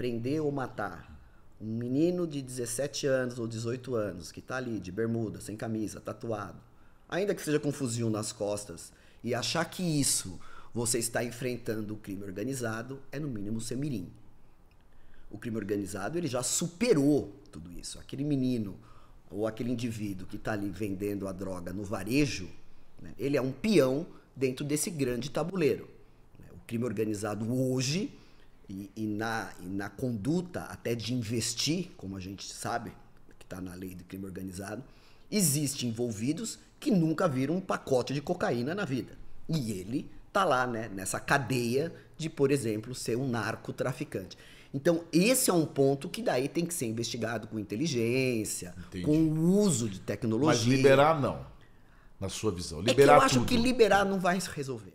prender ou matar um menino de 17 anos ou 18 anos que está ali de bermuda, sem camisa, tatuado, ainda que seja com fuzil nas costas, e achar que isso você está enfrentando o crime organizado, é no mínimo semirim O crime organizado ele já superou tudo isso. Aquele menino ou aquele indivíduo que está ali vendendo a droga no varejo, né, ele é um peão dentro desse grande tabuleiro. Né. O crime organizado hoje e, e, na, e na conduta até de investir, como a gente sabe, que está na lei do crime organizado, existem envolvidos que nunca viram um pacote de cocaína na vida. E ele tá lá, né, nessa cadeia de, por exemplo, ser um narcotraficante. Então, esse é um ponto que daí tem que ser investigado com inteligência, Entendi. com o uso de tecnologia. Mas liberar não, na sua visão. Liberar é que eu acho tudo. que liberar não vai resolver.